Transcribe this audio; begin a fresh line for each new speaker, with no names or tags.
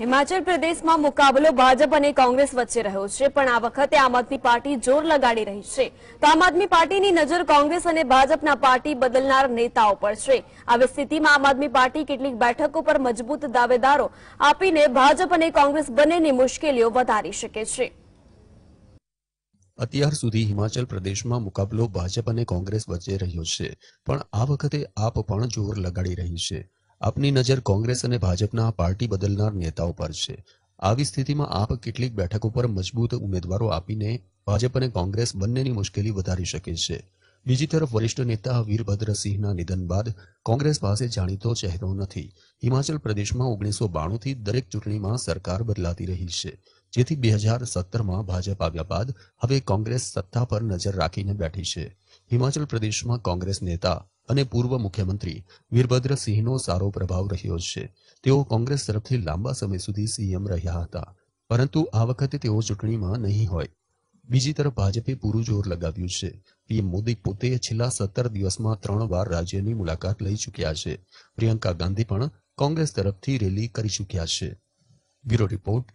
હિમાચલ પ્રદેશમાં મુકાબલો ભાજપ અને કોંગ્રેસ વચ્ચે રહ્યો છે પણ આ વખતે આમ આદમી પાર્ટી જોર લગાડી રહી છે તો આમ આદમી પાર્ટીની નજર કોંગ્રેસ અને ભાજપના પાર્ટી બદલનાર નેતાઓ પર છે આવી સ્થિતિમાં આમ આદમી પાર્ટી કેટલીક બેઠકો પર મજબૂત દાવેદારો આપીને ભાજપ અને કોંગ્રેસ બંનેની મુશ્કેલીઓ વધારી શકે છે
અત્યાર સુધી હિમાચલ પ્રદેશમાં મુકાબલો ભાજપ અને કોંગ્રેસ વચ્ચે રહ્યો છે પણ આ વખતે આપ પણ જોર લગાડી રહી છે આપની નજર કોંગ્રેસ અને ભાજપના પાર્ટી બદલનાર નેતાઓ પર છે આવી સ્થિતિમાં આપ કેટલીક બેઠકો પર મજબૂત ઉમેદવારો આપીને ભાજપ અને કોંગ્રેસ બંનેની મુશ્કેલી વધારી શકે છે બીજી તરફ વરિષ્ઠ નેતા વીરભદ્રસિંહના નિધન બાદ કોંગ્રેસ પાસે જાણીતો ચહેરો નથી હિમાચલ પ્રદેશમાં ઓગણીસો બાણુંથી દરેક ચૂંટણીમાં સરકાર બદલાતી રહી છે જેથી બે હજાર સત્તરમાં ભાજપ આવ્યા બાદ હવે કોંગ્રેસ સત્તા પર નજર રાખીને બેઠી છે હિમાચલ પ્રદેશમાં કોંગ્રેસ નેતા અને પૂર્વ મુખ્યમંત્રી વીરભદ્રસિંહનો સારો પ્રભાવ રહ્યો છે તેઓ કોંગ્રેસ તરફથી લાંબા સમય સુધી સીએમ રહ્યા હતા પરંતુ આ વખતે તેઓ ચૂંટણીમાં નહીં હોય બીજી તરફ ભાજપે પૂરું જોર લગાવ્યું છે પીએમ મોદી પોતે છેલ્લા સત્તર દિવસમાં ત્રણ વાર રાજ્યની મુલાકાત લઈ ચૂક્યા છે પ્રિયંકા ગાંધી પણ કોંગ્રેસ તરફથી રેલી કરી ચૂક્યા છે બ્યુરો રિપોર્ટ